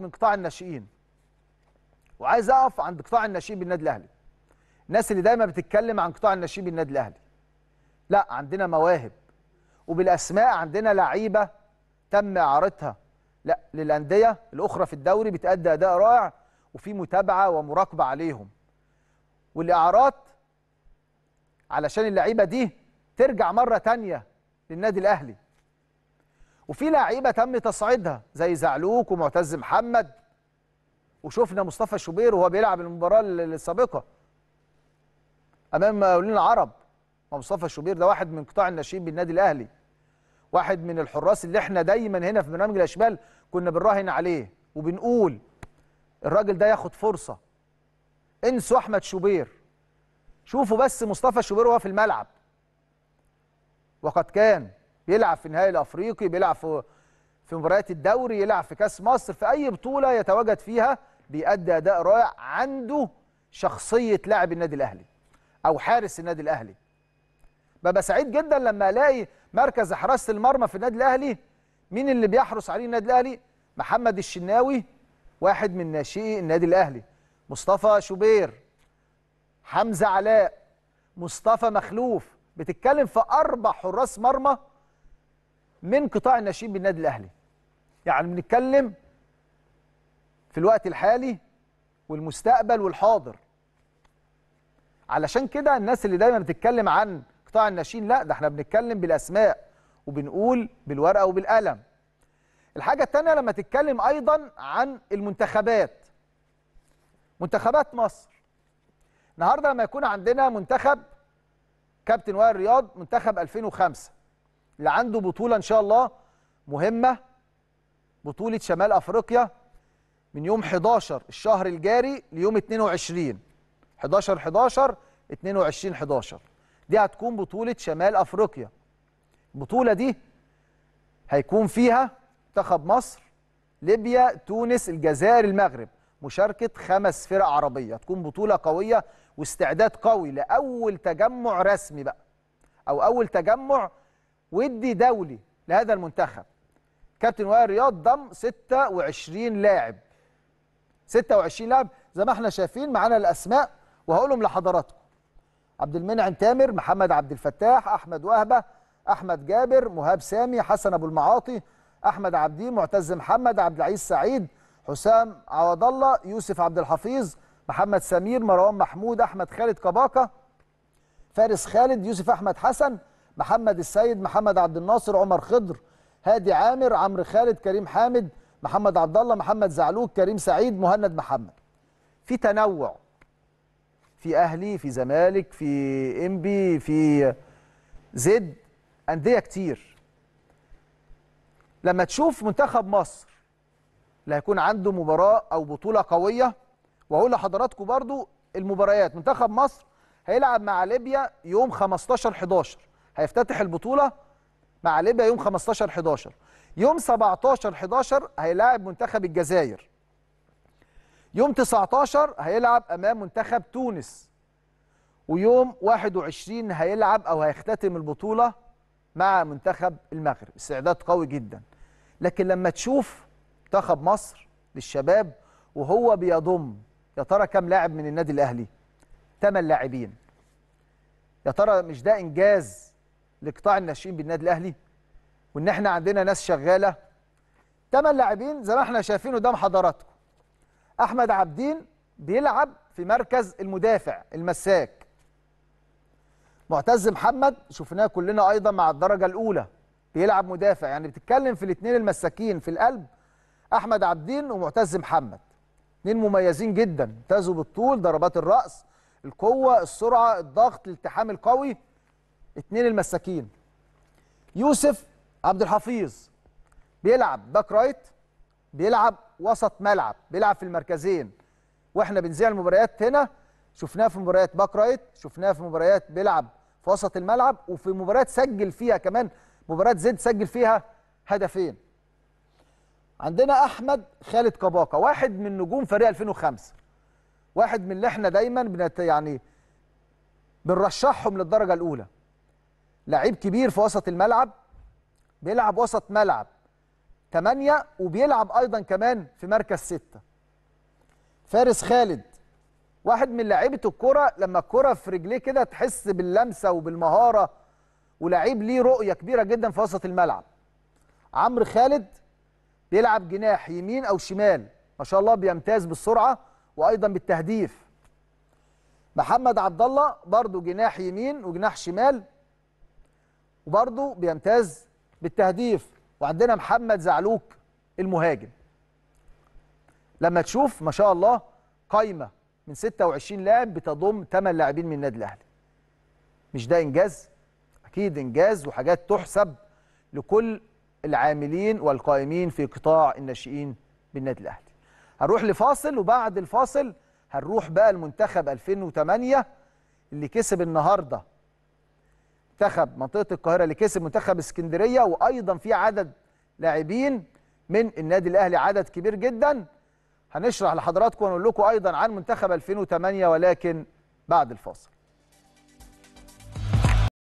من قطاع الناشئين وعايز اقف عند قطاع الناشئين بالنادي الاهلي الناس اللي دايما بتتكلم عن قطاع الناشئين بالنادي الاهلي لا عندنا مواهب وبالاسماء عندنا لعيبه تم اعارتها لا للانديه الاخرى في الدوري بتادي اداء رائع وفي متابعه ومراقبه عليهم والاعارات علشان اللعيبه دي ترجع مره تانية للنادي الاهلي وفي لعيبه تم تصعيدها زي زعلوك ومعتز محمد وشفنا مصطفى شوبير وهو بيلعب المباراه السابقه امام مقاولين العرب مصطفى شوبير ده واحد من قطاع الناشئين بالنادي الاهلي واحد من الحراس اللي احنا دايما هنا في برنامج الاشبال كنا بنراهن عليه وبنقول الراجل ده ياخد فرصه انسوا احمد شوبير شوفوا بس مصطفى شوبير وهو في الملعب وقد كان يلعب في النهائي الافريقي بيلعب في في مباريات الدوري يلعب في كاس مصر في اي بطوله يتواجد فيها بيأدي اداء رائع عنده شخصيه لاعب النادي الاهلي او حارس النادي الاهلي ببقى سعيد جدا لما الاقي مركز حراسه المرمى في النادي الاهلي مين اللي بيحرس عليه النادي الاهلي محمد الشناوي واحد من ناشئي النادي الاهلي مصطفى شوبير حمزه علاء مصطفى مخلوف بتتكلم في اربع حراس مرمى من قطاع الناشئين بالنادي الاهلي يعني بنتكلم في الوقت الحالي والمستقبل والحاضر علشان كده الناس اللي دايما بتتكلم عن قطاع الناشئين لا ده احنا بنتكلم بالاسماء وبنقول بالورقه وبالقلم الحاجه الثانيه لما تتكلم ايضا عن المنتخبات منتخبات مصر النهارده لما يكون عندنا منتخب كابتن وائل رياض منتخب 2005 اللي عنده بطوله ان شاء الله مهمه بطوله شمال افريقيا من يوم 11 الشهر الجاري ليوم 22 11 11 22 11 دي هتكون بطوله شمال افريقيا البطوله دي هيكون فيها منتخب مصر ليبيا تونس الجزائر المغرب مشاركه خمس فرق عربيه هتكون بطوله قويه واستعداد قوي لاول تجمع رسمي بقى او اول تجمع ودي دولي لهذا المنتخب كابتن وائل رياض ضم 26 لاعب 26 لاعب زي ما احنا شايفين معانا الاسماء وهقولهم لحضراتكم عبد المنعم تامر محمد عبد الفتاح احمد وهبه احمد جابر مهاب سامي حسن ابو المعاطي احمد عبدي معتز محمد عبد العزيز سعيد حسام عوض الله يوسف عبد الحفيظ محمد سمير مروان محمود احمد خالد كباكه فارس خالد يوسف احمد حسن محمد السيد محمد عبد الناصر عمر خضر هادي عامر عمرو خالد كريم حامد محمد عبد الله محمد زعلوك كريم سعيد مهند محمد في تنوع في اهلي في زمالك في امبي في زد انديه كتير لما تشوف منتخب مصر اللي هيكون عنده مباراه او بطوله قويه واقول لحضراتكم برضو المباريات منتخب مصر هيلعب مع ليبيا يوم 15 11 هيفتتح البطوله مع ليبيا يوم 15 11 يوم 17 11 هيلاعب منتخب الجزائر يوم 19 هيلعب امام منتخب تونس ويوم 21 هيلعب او هيختتم البطوله مع منتخب المغرب استعداد قوي جدا لكن لما تشوف منتخب مصر للشباب وهو بيضم يا ترى كام لاعب من النادي الاهلي 8 لاعبين يا ترى مش ده انجاز لقطاع الناشئين بالنادي الاهلي وان احنا عندنا ناس شغاله ثمان لاعبين زي ما احنا شايفين قدام حضراتكم احمد عبدين بيلعب في مركز المدافع المساك معتز محمد شفناه كلنا ايضا مع الدرجه الاولى بيلعب مدافع يعني بتتكلم في الاثنين المساكين في القلب احمد عبدين ومعتز محمد اثنين مميزين جدا امتازوا بالطول ضربات الراس القوه السرعه الضغط الالتحام القوي اتنين المساكين يوسف عبد الحفيظ بيلعب باك رايت بيلعب وسط ملعب بيلعب في المركزين واحنا بنذيع المباريات هنا شفناه في مباريات باك رايت شفناه في مباريات بيلعب في وسط الملعب وفي مباريات سجل فيها كمان مباريات زد سجل فيها هدفين عندنا احمد خالد كباقه واحد من نجوم فريق 2005 واحد من اللي احنا دايما بنت يعني بنرشحهم للدرجه الاولى لعيب كبير في وسط الملعب بيلعب وسط ملعب 8 وبيلعب ايضا كمان في مركز 6 فارس خالد واحد من لعيبه الكره لما الكره في رجليه كده تحس باللمسه وبالمهاره ولعيب ليه رؤيه كبيره جدا في وسط الملعب عمرو خالد بيلعب جناح يمين او شمال ما شاء الله بيمتاز بالسرعه وايضا بالتهديف محمد عبد الله برضه جناح يمين وجناح شمال وبرضه بيمتاز بالتهديف وعندنا محمد زعلوك المهاجم لما تشوف ما شاء الله قايمه من 26 لاعب بتضم 8 لاعبين من النادي الاهلي مش ده انجاز اكيد انجاز وحاجات تحسب لكل العاملين والقائمين في قطاع الناشئين بالنادي الاهلي هنروح لفاصل وبعد الفاصل هنروح بقى المنتخب 2008 اللي كسب النهارده منتخب منطقه القاهره اللي كسب منتخب اسكندريه وايضا في عدد لاعبين من النادي الاهلي عدد كبير جدا هنشرح لحضراتكم ونقول لكم ايضا عن منتخب 2008 ولكن بعد الفاصل